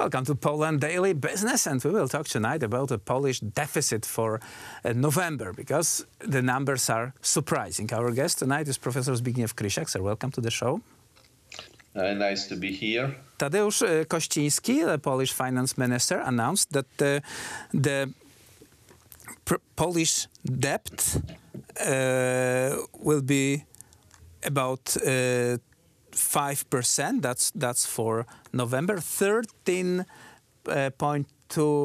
Welcome to Poland Daily Business, and we will talk tonight about the Polish deficit for uh, November because the numbers are surprising. Our guest tonight is Professor Zbigniew Krysiak. Sir, welcome to the show. Uh, nice to be here. Tadeusz uh, Kościński, the Polish finance minister, announced that the, Polish debt uh, will be about uh, 5%. That's, that's for November. 13.2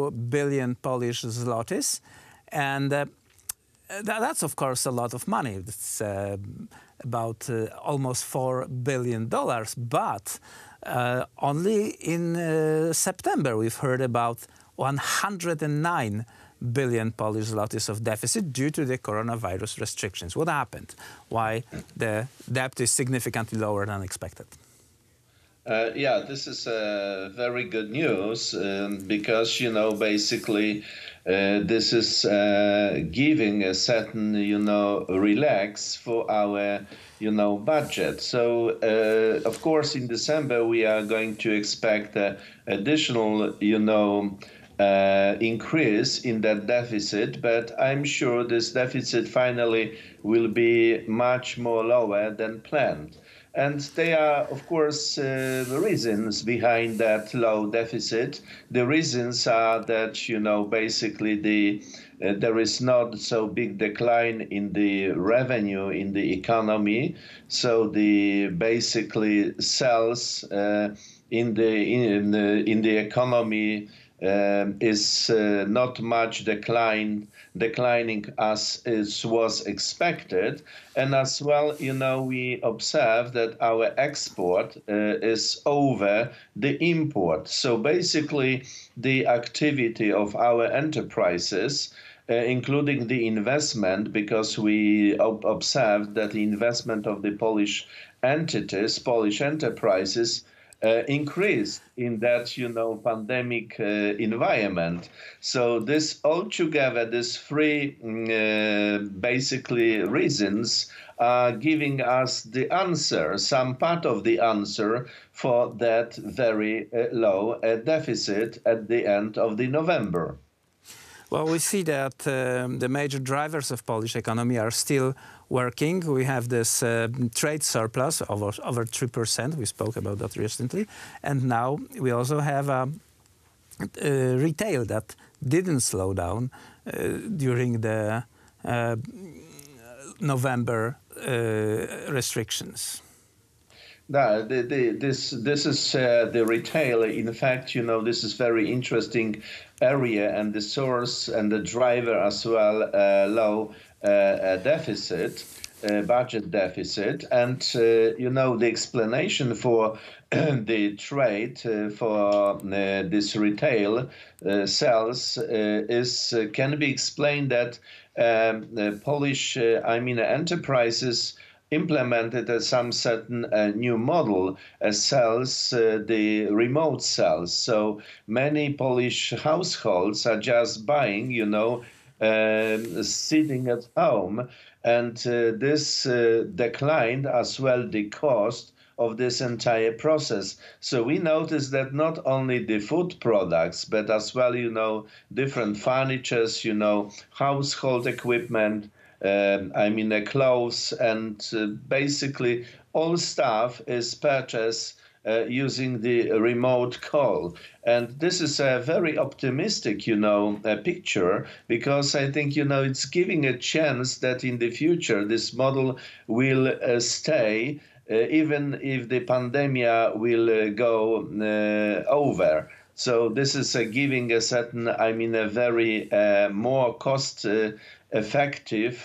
uh, billion Polish zlotys. And uh, that's, of course, a lot of money. It's uh, about uh, almost $4 billion. But uh, only in uh, September, we've heard about 109 billion Polish zlotys of deficit due to the coronavirus restrictions. What happened? Why the debt is significantly lower than expected? Uh, yeah, this is uh, very good news um, because, you know, basically uh, this is uh, giving a certain, you know, relax for our, you know, budget. So, uh, of course, in December we are going to expect uh, additional, you know, uh, increase in that deficit, but I'm sure this deficit finally will be much more lower than planned. And there are, of course, uh, the reasons behind that low deficit. The reasons are that, you know, basically the uh, there is not so big decline in the revenue in the economy. So the basically sales uh, in the in, in the in the economy um, is uh, not much decline declining as is, was expected, and as well, you know, we observe that our export uh, is over the import. So basically, the activity of our enterprises. Uh, including the investment, because we ob- observed that the investment of the Polish entities, Polish enterprises, uh, increased in that you know pandemic uh, environment. So this altogether, these three mm, uh, basically reasons are giving us the answer, some part of the answer for that very uh, low uh, deficit at the end of the November. Well, we see that um, the major drivers of Polish economy are still working. We have this uh, trade surplus of over, 3%. We spoke about that recently. And now we also have a, a uh, retail that didn't slow down uh, during the uh, November uh, restrictions. No, the, the, this this is uh, the retail. In fact, you know, this is very interesting area, and the source and the driver as well uh, low uh, uh deficit. Uh, budget deficit, and uh, you know the explanation for the trade for this retail sales is can be explained that um, Polish, I mean, enterprises implemented uh, some certain uh, new model uh, cells, uh, the remote cells. So many Polish households are just buying, you know, um, sitting at home, and uh, this uh, declined as well the cost of this entire process. So we notice that not only the food products, but as well, you know, different furnitures, you know, household equipment, um, I mean, a clothes, and uh, basically all staff is purchased uh, using the remote call. And this is a very optimistic, you know, uh, picture because I think, you know, it's giving a chance that in the future this model will uh, stay uh, even if the pandemic will uh, go uh, over. So this is uh, giving a certain, I mean, a very uh, more cost uh, effective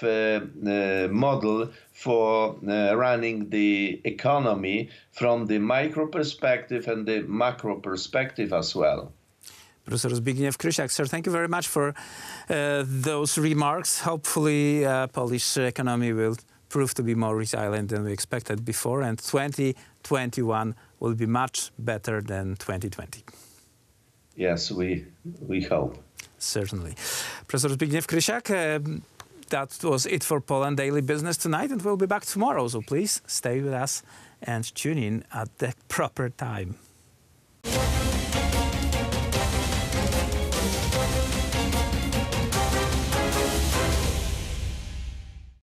model for running the economy from the micro perspective and the macro perspective as well. Professor Zbigniew Krysiak, sir, thank you very much for uh, those remarks. Hopefully, uh, Polish economy will prove to be more resilient than we expected before, and 2021 will be much better than 2020. Yes, we, we hope. Certainly. Professor Zbigniew Krysiak, uh, that was it for Poland Daily Business tonight, and we'll be back tomorrow. So please stay with us and tune in at the proper time.